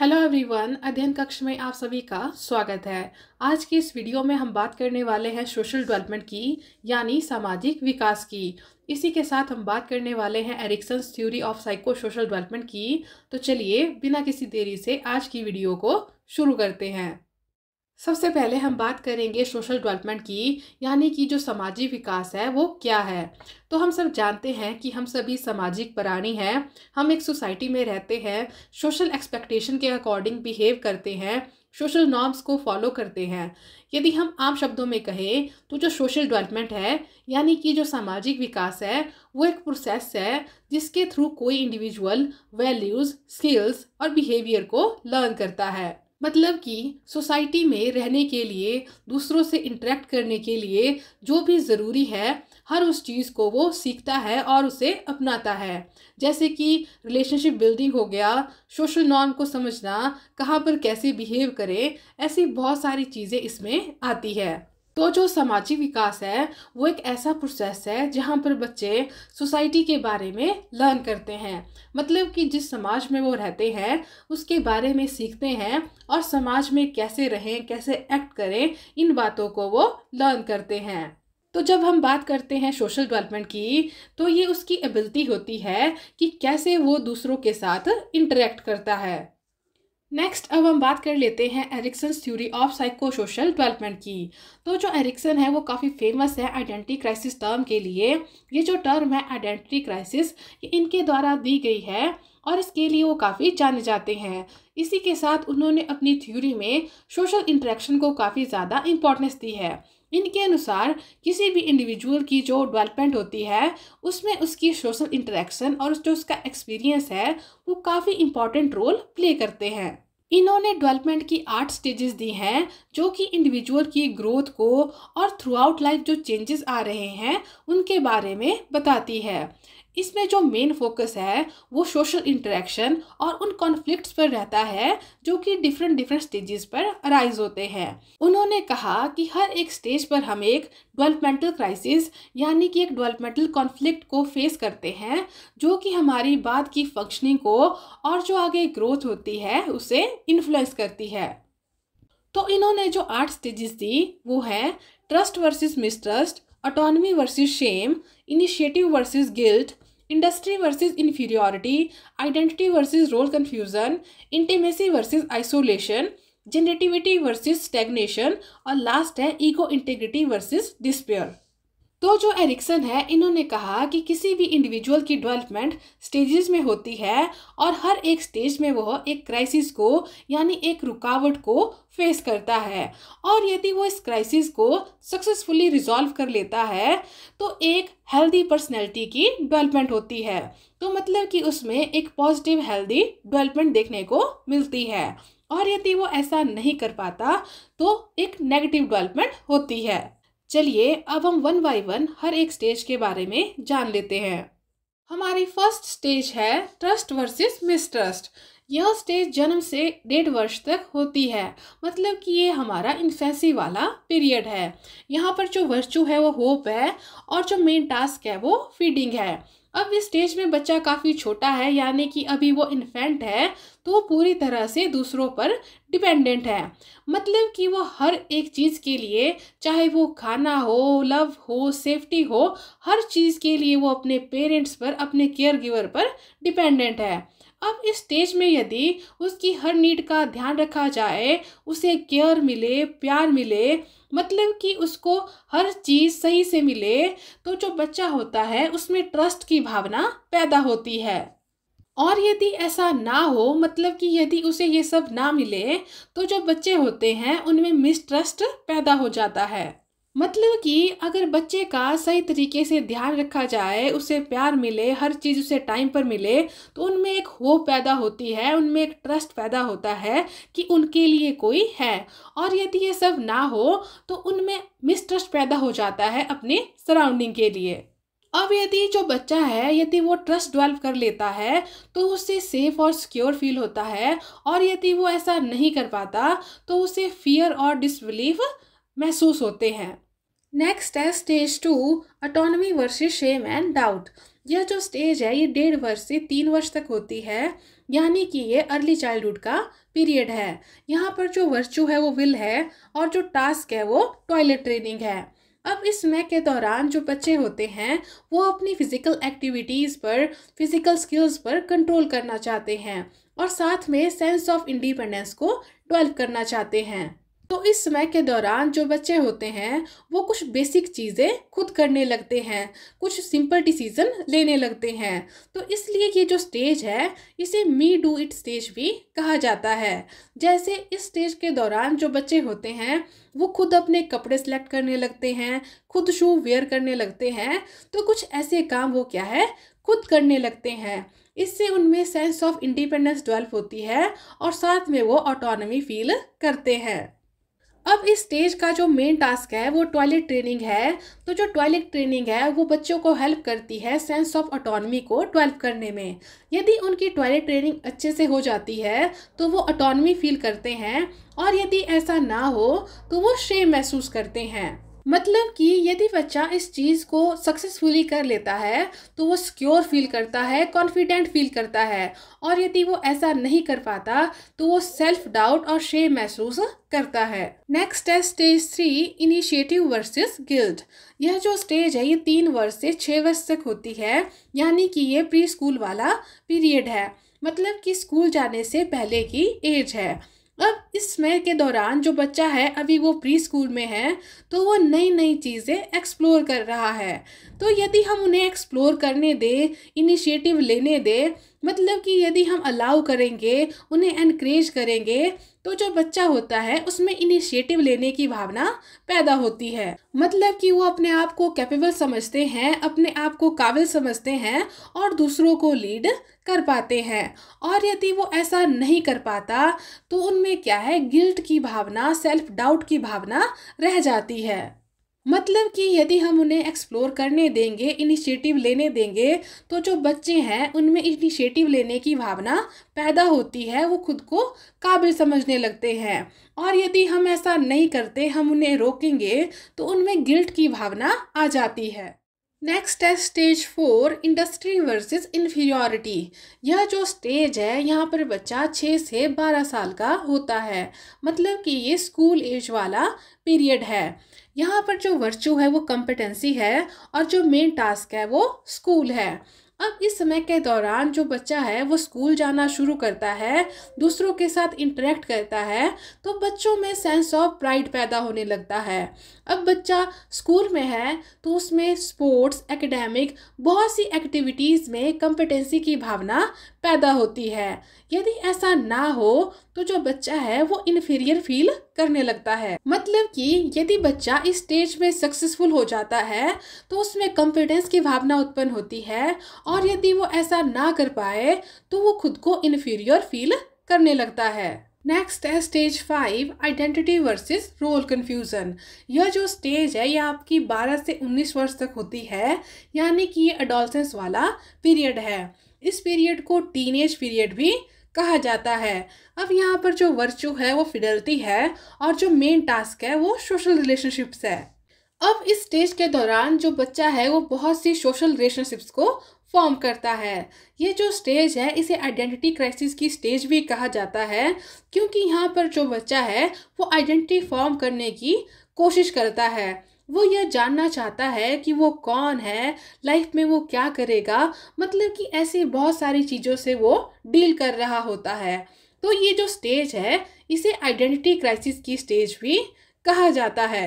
hello everyone अध्ययन कक्ष में आप सभी का स्वागत है आज की इस वीडियो में हम बात करने वाले हैं सोशल डेवलपमेंट की यानी सामाजिक विकास की इसी के साथ हम बात करने वाले हैं Erikson theory of psycho social development की तो चलिए बिना किसी देरी से आज की वीडियो को शुरू करते हैं सबसे पहले हम बात करेंगे सोशल डेवलपमेंट की यानी कि जो सामाजिक विकास है वो क्या है तो हम सब जानते हैं कि हम सभी सामाजिक प्राणी हैं हम एक सोसाइटी में रहते हैं सोशल एक्सपेक्टेशन के अकॉर्डिंग बिहेव करते हैं सोशल नॉर्म्स को फॉलो करते हैं यदि हम आम शब्दों में कहें तो जो सोशल डेवलपमेंट है यानी कि जो सामाजिक विकास है वो एक प्रोसेस है जिसके थ्रू कोई इंडिविजुअल वैल्यूज़ स्किल्स और बिहेवियर को लर्न करता है मतलब कि सोसाइटी में रहने के लिए दूसरों से इंटरेक्ट करने के लिए जो भी ज़रूरी है हर उस चीज़ को वो सीखता है और उसे अपनाता है जैसे कि रिलेशनशिप बिल्डिंग हो गया सोशल नॉर्म को समझना कहाँ पर कैसे बिहेव करें ऐसी बहुत सारी चीज़ें इसमें आती है तो जो सामाजिक विकास है वो एक ऐसा प्रोसेस है जहाँ पर बच्चे सोसाइटी के बारे में लर्न करते हैं मतलब कि जिस समाज में वो रहते हैं उसके बारे में सीखते हैं और समाज में कैसे रहें कैसे एक्ट करें इन बातों को वो लर्न करते हैं तो जब हम बात करते हैं सोशल डेवलपमेंट की तो ये उसकी एबिलिटी होती है कि कैसे वो दूसरों के साथ इंटरेक्ट करता है नेक्स्ट अब हम बात कर लेते हैं Erikson theory of psycho social development की तो जो एरिक्सन है वो काफ़ी फेमस है आइडेंटिटी क्राइसिस टर्म के लिए ये जो टर्म है आइडेंटिटी क्राइसिस ये इनके द्वारा दी गई है और इसके लिए वो काफ़ी जाने जाते हैं इसी के साथ उन्होंने अपनी थ्योरी में सोशल इंटरेक्शन को काफ़ी ज़्यादा इम्पोर्टेंस दी है इनके अनुसार किसी भी इंडिविजुअल की जो डेवलपमेंट होती है उसमें उसकी सोशल इंटरेक्शन और जो उसका एक्सपीरियंस है वो काफ़ी इम्पॉर्टेंट रोल प्ले करते हैं इन्होंने डेवलपमेंट की आठ स्टेजेस दी हैं जो कि इंडिविजुअल की ग्रोथ को और थ्रू आउट लाइफ जो चेंजेस आ रहे हैं उनके बारे में बताती है इसमें जो मेन फोकस है वो सोशल इंटरेक्शन और उन कॉन्फ्लिक्ट्स पर रहता है जो कि डिफरेंट डिफरेंट स्टेजेस पर अराइज होते हैं उन्होंने कहा कि हर एक स्टेज पर हम एक डेवलपमेंटल क्राइसिस यानी कि एक डेवलपमेंटल कॉन्फ्लिक्ट को फेस करते हैं जो कि हमारी बाद की फंक्शनिंग को और जो आगे ग्रोथ होती है उसे इन्फ्लुएंस करती है तो इन्होंने जो आठ स्टेजेस दी वो है trust versus mistrust autonomy versus shame initiative versus guilt industry versus inferiority identity versus role confusion intimacy versus isolation generativity versus stagnation और लास्ट है ईगो इंटेग्रिटी वर्सेस डिस्पेयर तो जो एरिक्सन है इन्होंने कहा कि किसी भी इंडिविजुअल की डेवलपमेंट स्टेजेस में होती है और हर एक स्टेज में वह एक क्राइसिस को यानी एक रुकावट को फेस करता है और यदि वो इस क्राइसिस को सक्सेसफुली रिजॉल्व कर लेता है तो एक हेल्दी पर्सनैलिटी की डेवलपमेंट होती है तो मतलब कि उसमें एक पॉजिटिव हेल्दी डेवलपमेंट देखने को मिलती है और यदि वो ऐसा नहीं कर पाता तो एक नेगेटिव डेवलपमेंट होती है चलिए अब हम वन बाय वन हर एक स्टेज के बारे में जान लेते हैं हमारी फर्स्ट स्टेज है ट्रस्ट वर्सेस मिसट्रस्ट यह स्टेज जन्म से डेढ़ वर्ष तक होती है मतलब कि ये हमारा इन्फेंसी वाला पीरियड है यहाँ पर जो वर्चू है वो होप है और जो मेन टास्क है वो फीडिंग है अब इस स्टेज में बच्चा काफ़ी छोटा है यानी कि अभी वो इन्फेंट है तो वो पूरी तरह से दूसरों पर डिपेंडेंट है मतलब कि वो हर एक चीज़ के लिए चाहे वो खाना हो लव हो सेफ्टी हो हर चीज़ के लिए वो अपने पेरेंट्स पर अपने केयर गिवर पर डिपेंडेंट है अब इस स्टेज में यदि उसकी हर नीड का ध्यान रखा जाए उसे केयर मिले प्यार मिले मतलब कि उसको हर चीज़ सही से मिले तो जो बच्चा होता है उसमें ट्रस्ट की भावना पैदा होती है और यदि ऐसा ना हो मतलब कि यदि उसे ये सब ना मिले तो जो बच्चे होते हैं उनमें मिसट्रस्ट पैदा हो जाता है मतलब कि अगर बच्चे का सही तरीके से ध्यान रखा जाए उसे प्यार मिले हर चीज़ उसे टाइम पर मिले तो उनमें एक होप पैदा होती है उनमें एक ट्रस्ट पैदा होता है कि उनके लिए कोई है और यदि ये सब ना हो तो उनमें मिसट्रस्ट पैदा हो जाता है अपने सराउंडिंग के लिए अब यदि जो बच्चा है यदि वो ट्रस्ट डेवलप कर लेता है तो उसे सेफ और सिक्योर फील होता है और यदि वो ऐसा नहीं कर पाता तो उसे फियर और डिसबिलीफ महसूस होते हैं नेक्स्ट है stage two autonomy versus shame and doubt यह जो स्टेज है ये डेढ़ वर्ष से तीन वर्ष तक होती है यानी कि ये अर्ली चाइल्डहुड का पीरियड है यहाँ पर जो वर्चू है वो विल है और जो टास्क है वो टॉयलेट ट्रेनिंग है अब इस समय के दौरान जो बच्चे होते हैं वो अपनी फिज़िकल एक्टिविटीज़ पर फिज़िकल स्किल्स पर कंट्रोल करना चाहते हैं और साथ में सेंस ऑफ इंडिपेंडेंस को डेवलप करना चाहते हैं तो इस समय के दौरान जो बच्चे होते हैं वो कुछ बेसिक चीज़ें खुद करने लगते हैं कुछ सिंपल डिसीज़न लेने लगते हैं तो इसलिए ये जो स्टेज है इसे मी डू इट स्टेज भी कहा जाता है जैसे इस स्टेज के दौरान जो बच्चे होते हैं वो खुद अपने कपड़े सेलेक्ट करने लगते हैं खुद शू वेयर करने लगते हैं तो कुछ ऐसे काम वो क्या है खुद करने लगते हैं इससे उनमें सेंस ऑफ इंडिपेंडेंस डेवलप होती है और साथ में वो ऑटोनमी फील करते हैं अब इस स्टेज का जो मेन टास्क है वो टॉयलेट ट्रेनिंग है तो जो टॉयलेट ट्रेनिंग है वो बच्चों को हेल्प करती है सेंस ऑफ ऑटोनमी को डेवलप करने में यदि उनकी टॉयलेट ट्रेनिंग अच्छे से हो जाती है तो वो ऑटोनमी फील करते हैं और यदि ऐसा ना हो तो वो शेम महसूस करते हैं मतलब कि यदि बच्चा इस चीज़ को सक्सेसफुली कर लेता है तो वो सिक्योर फील करता है कॉन्फिडेंट फील करता है और यदि वो ऐसा नहीं कर पाता तो वो सेल्फ डाउट और शेम महसूस करता है नेक्स्ट है stage three initiative versus guilt यह जो स्टेज है ये तीन वर्ष से छः वर्ष तक होती है यानी कि ये प्री स्कूल वाला पीरियड है मतलब कि स्कूल जाने से पहले की एज है अब इस समय के दौरान जो बच्चा है अभी वो प्री स्कूल में है तो वो नई नई चीज़ें एक्सप्लोर कर रहा है तो यदि हम उन्हें एक्सप्लोर करने दें इनिशिएटिव लेने दें मतलब कि यदि हम अलाउ करेंगे उन्हें इनक्रेज करेंगे तो जो बच्चा होता है उसमें इनिशिएटिव लेने की भावना पैदा होती है मतलब कि वो अपने आप को कैपेबल समझते हैं अपने आप को काबिल समझते हैं और दूसरों को लीड कर पाते हैं और यदि वो ऐसा नहीं कर पाता तो उनमें क्या है गिल्ट की भावना सेल्फ डाउट की भावना रह जाती है मतलब कि यदि हम उन्हें एक्सप्लोर करने देंगे इनिशिएटिव लेने देंगे तो जो बच्चे हैं उनमें इनिशिएटिव लेने की भावना पैदा होती है वो खुद को काबिल समझने लगते हैं और यदि हम ऐसा नहीं करते हम उन्हें रोकेंगे तो उनमें गिल्ट की भावना आ जाती है नेक्स्ट है stage four industry versus inferiority यह जो स्टेज है यहाँ पर बच्चा छः से बारह साल का होता है मतलब कि ये स्कूल एज वाला पीरियड है यहाँ पर जो वर्चू है वो कॉम्पिटेंसी है और जो मेन टास्क है वो स्कूल है अब इस समय के दौरान जो बच्चा है वो स्कूल जाना शुरू करता है दूसरों के साथ इंटरेक्ट करता है तो बच्चों में सेंस ऑफ प्राइड पैदा होने लगता है अब बच्चा स्कूल में है तो उसमें स्पोर्ट्स एकेडमिक बहुत सी एक्टिविटीज़ में कंपिटेंसी की भावना पैदा होती है यदि ऐसा ना हो तो जो बच्चा है वो इनफीरियर फील करने लगता है मतलब कि यदि बच्चा इस स्टेज में सक्सेसफुल हो जाता है तो उसमें कॉन्फिडेंस की भावना उत्पन्न होती है और यदि वो ऐसा ना कर पाए तो वो खुद को इनफीरियर फील करने लगता है नेक्स्ट है stage five identity versus role confusion यह जो स्टेज है यह आपकी 12 से 19 वर्ष तक होती है यानी कि ये अडोलसेंस वाला पीरियड है इस पीरियड को टीनेज पीरियड भी कहा जाता है अब यहाँ पर जो वर्च्यू है वो फिडल्टी है और जो मेन टास्क है वो सोशल रिलेशनशिप्स है अब इस स्टेज के दौरान जो बच्चा है वो बहुत सी सोशल रिलेशनशिप्स को फॉर्म करता है ये जो स्टेज है इसे आइडेंटिटी क्राइसिस की स्टेज भी कहा जाता है क्योंकि यहाँ पर जो बच्चा है वो आइडेंटिटी फॉर्म करने की कोशिश करता है वो यह जानना चाहता है कि वो कौन है लाइफ में वो क्या करेगा मतलब कि ऐसी बहुत सारी चीज़ों से वो डील कर रहा होता है तो ये जो स्टेज है इसे आइडेंटिटी क्राइसिस की स्टेज भी कहा जाता है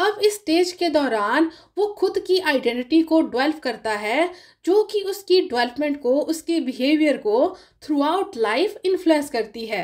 अब इस स्टेज के दौरान वो खुद की आइडेंटिटी को डेवलप करता है जो कि उसकी डेवलपमेंट को उसके बिहेवियर को थ्रू आउट लाइफ इन्फ्लुएंस करती है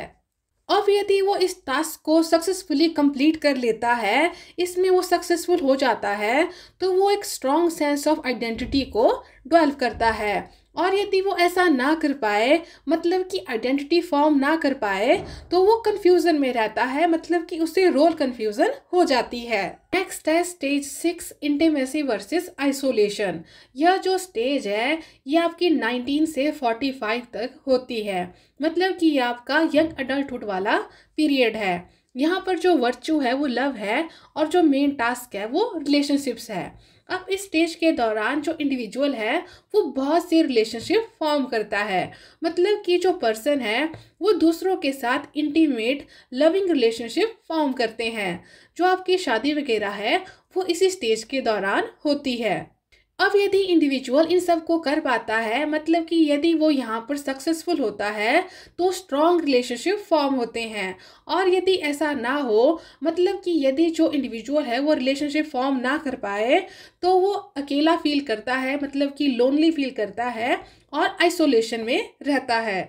अब यदि वो इस टास्क को सक्सेसफुली कंप्लीट कर लेता है इसमें वो सक्सेसफुल हो जाता है तो वो एक स्ट्रॉन्ग सेंस ऑफ आइडेंटिटी को डेवलप करता है और यदि वो ऐसा ना कर पाए मतलब कि आइडेंटिटी फॉर्म ना कर पाए तो वो कन्फ्यूज़न में रहता है मतलब कि उससे रोल कन्फ्यूज़न हो जाती है नेक्स्ट है stage six intimacy versus isolation यह जो स्टेज है ये आपकी 19 से 45 तक होती है मतलब कि ये आपका यंग अडल्टहुड वाला पीरियड है यहाँ पर जो वर्चू है वो लव है और जो मेन टास्क है वो रिलेशनशिप्स है अब इस स्टेज के दौरान जो इंडिविजुअल है वो बहुत सी रिलेशनशिप फॉर्म करता है मतलब कि जो पर्सन है वो दूसरों के साथ इंटीमेट लविंग रिलेशनशिप फॉर्म करते हैं जो आपकी शादी वगैरह है वो इसी स्टेज के दौरान होती है अब यदि इंडिविजुअल इन सब को कर पाता है मतलब कि यदि वो यहाँ पर सक्सेसफुल होता है तो स्ट्रॉन्ग रिलेशनशिप फॉर्म होते हैं और यदि ऐसा ना हो मतलब कि यदि जो इंडिविजुअल है वो रिलेशनशिप फॉर्म ना कर पाए तो वो अकेला फील करता है मतलब कि लोनली फील करता है और आइसोलेशन में रहता है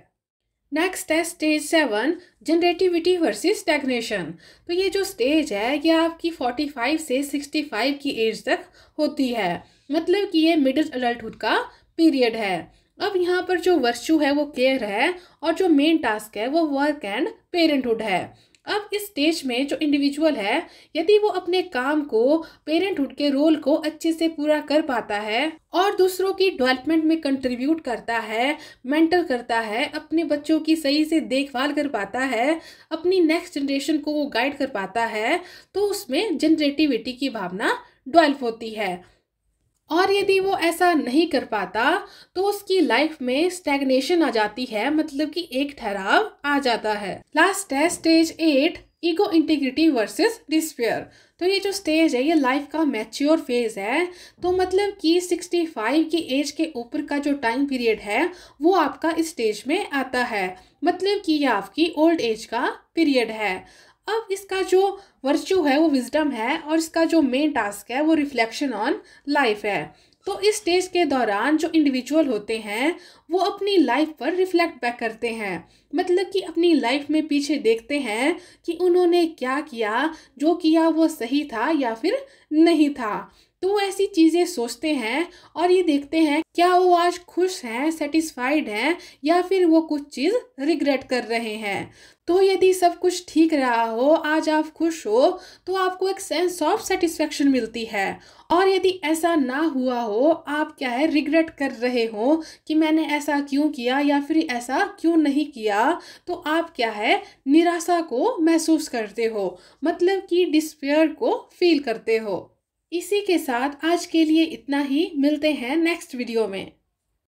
नेक्स्ट है stage seven generativity versus stagnation तो ये जो स्टेज है ये आपकी फाइव से फाइव की एज तक होती है मतलब कि ये मिडिल अडल्टुड का पीरियड है अब यहाँ पर जो वर्च्यू है वो केयर है और जो मेन टास्क है वो वर्क एंड पेरेंटहुड है अब इस स्टेज में जो इंडिविजुअल है यदि वो अपने काम को पेरेंटहुड के रोल को अच्छे से पूरा कर पाता है और दूसरों की डेवलपमेंट में कंट्रीब्यूट करता है मेंटर करता है अपने बच्चों की सही से देखभाल कर पाता है अपनी नेक्स्ट जनरेशन को वो गाइड कर पाता है तो उसमें जनरेटिविटी की भावना डेवलप होती है और यदि वो ऐसा नहीं कर पाता तो उसकी लाइफ में स्टेगनेशन आ जाती है मतलब कि एक ठहराव आ जाता है लास्ट है stage eight ego integrity versus despair तो ये जो स्टेज है ये लाइफ का मैच्योर फेज है तो मतलब कि 65 की एज के ऊपर का जो टाइम पीरियड है वो आपका इस स्टेज में आता है मतलब कि ये आपकी ओल्ड एज का पीरियड है अब इसका जो वर्च्यू है वो विजडम है और इसका जो मेन टास्क है वो रिफ्लेक्शन ऑन लाइफ है तो इस स्टेज के दौरान जो इंडिविजुअल होते हैं वो अपनी लाइफ पर रिफ्लेक्ट बैक करते हैं मतलब कि अपनी लाइफ में पीछे देखते हैं कि उन्होंने क्या किया जो किया वो सही था या फिर नहीं था तो ऐसी चीज़ें सोचते हैं और ये देखते हैं क्या वो आज खुश हैं सेटिस्फाइड हैं या फिर वो कुछ चीज़ रिग्रेट कर रहे हैं तो यदि सब कुछ ठीक रहा हो आज आप खुश हो तो आपको एक सेंस ऑफ सेटिस्फेक्शन मिलती है और यदि ऐसा ना हुआ हो आप क्या है रिग्रेट कर रहे हो कि मैंने ऐसा क्यों किया या फिर ऐसा क्यों नहीं किया तो आप क्या है निराशा को महसूस करते हो मतलब कि डिस्पेयर को फील करते हो इसी के साथ आज के लिए इतना ही मिलते हैं नेक्स्ट वीडियो में